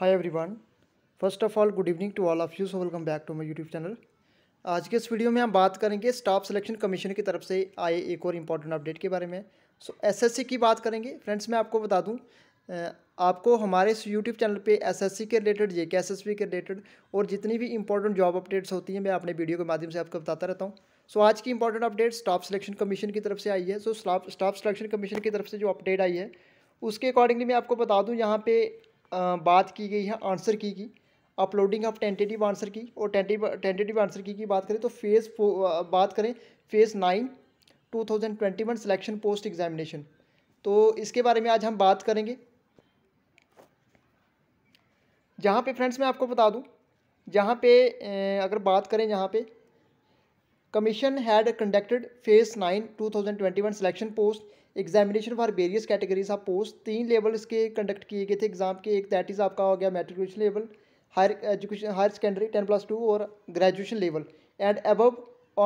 hi everyone first of all good evening to all of you so welcome back to my YouTube channel आज के इस video में हम बात करेंगे स्टाफ सिलेक्शन कमीशन की तरफ से आए एक और इम्पॉर्टेंट अपडेट के बारे में सो so, एसएससी की बात करेंगे फ्रेंड्स मैं आपको बता दूं आपको हमारे इस यूट्यूब चैनल पे एसएससी के रिलेटेड जे के के रिलेटेड और जितनी भी इंपॉर्टेंट जॉब अपडेट्स होती हैं मैं अपने वीडियो के माध्यम से आपको बताता रहता हूँ सो so, आज की important update staff selection commission की तरफ से आई है सो स्टाफ सिलेक्शन कमीशन की तरफ से जो अपडेट आई है उसके अकॉर्डिंगली मैं आपको बता दूँ यहाँ पे बात की गई है आंसर की की अपलोडिंग ऑफ टेंटेटिव आंसर की और टेंटेटिव टेंटेटिव आंसर की की बात करें तो फेज़ बात करें phase nine two thousand twenty one selection post examination तो इसके बारे में आज हम बात करेंगे जहाँ पे फ्रेंड्स मैं आपको बता दूँ जहाँ पे अगर बात करें जहाँ पे commission had conducted phase nine two thousand twenty one selection post examination for various categories of post तीन लेवल इसके कंडक्ट किए गए थे एग्जाम के एक दैट इज आपका हो गया matriculation level higher education higher secondary ten plus two और graduation level and above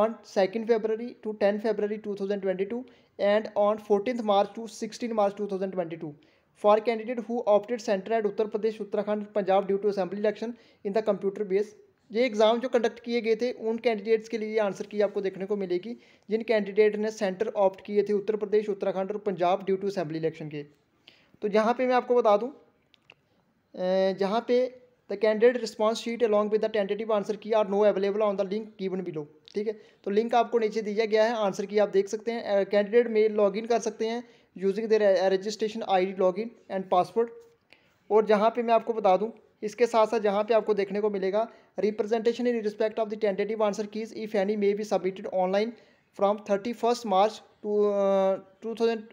on second February to ten February two thousand twenty two and on fortieth March to sixteen March two thousand twenty two for candidate who opted centre at Uttar Pradesh Uttarakhand Punjab due to assembly election in the computer based ये exam जो conduct किए गए थे उन candidates के लिए answer की आपको देखने को मिलेगी जिन कैंडिडेट ने सेंटर ऑप्ट किए थे उत्तर प्रदेश उत्तराखंड और Punjab due to assembly election के तो यहाँ पे मैं आपको बता दूँ जहाँ पे the candidate response sheet along with the tentative answer key are now available on the link given below ठीक है तो लिंक आपको नीचे दिया गया है आंसर की आप देख सकते हैं कैंडिडेट मेल लॉगिन कर सकते हैं using the registration ID in and एंड पासवर्ड और जहाँ पे मैं आपको बता दूँ इसके साथ साथ यहाँ पे आपको देखने को मिलेगा representation in respect of the tentative answer keys if any may be submitted online from thirty first March to two thousand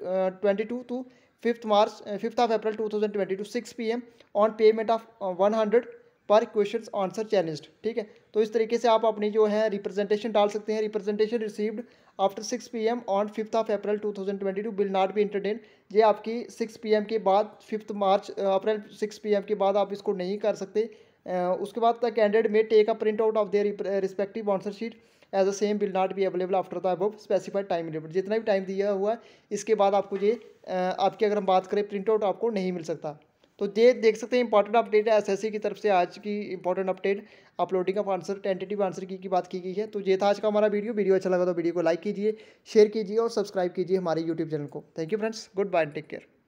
twenty two to fifth March fifth of April two thousand twenty two six P M on payment of one hundred per question answer challenge ठीक है तो इस तरीके से आप अपनी जो है रिप्रेजेंटेशन डाल सकते हैं representation received after six P M on fifth of April two thousand twenty two will not be entertain ये आपकी सिक्स पी एम के बाद fifth March April six P M के बाद आप इसको नहीं कर सकते उसके बाद the candidate may take a print out of their respective answer sheet as a same will not be available after the above specified time limit जितना भी टाइम दिया हुआ है इसके बाद आपको ये आपकी अगर हम बात करें प्रिंट आउट आपको नहीं मिल सकता तो ये देख सकते हैं इंपॉर्टेंट अपडेट है एसएससी की तरफ से आज की important update uploading of answer tentative answer key, की बात की गई है तो ये था आज का हमारा वीडियो वीडियो अच्छा लगा तो वीडियो को लाइक कीजिए शेयर कीजिए और सब्सक्राइब कीजिए हमारे यूट्यूब चैनल को thank you friends goodbye take care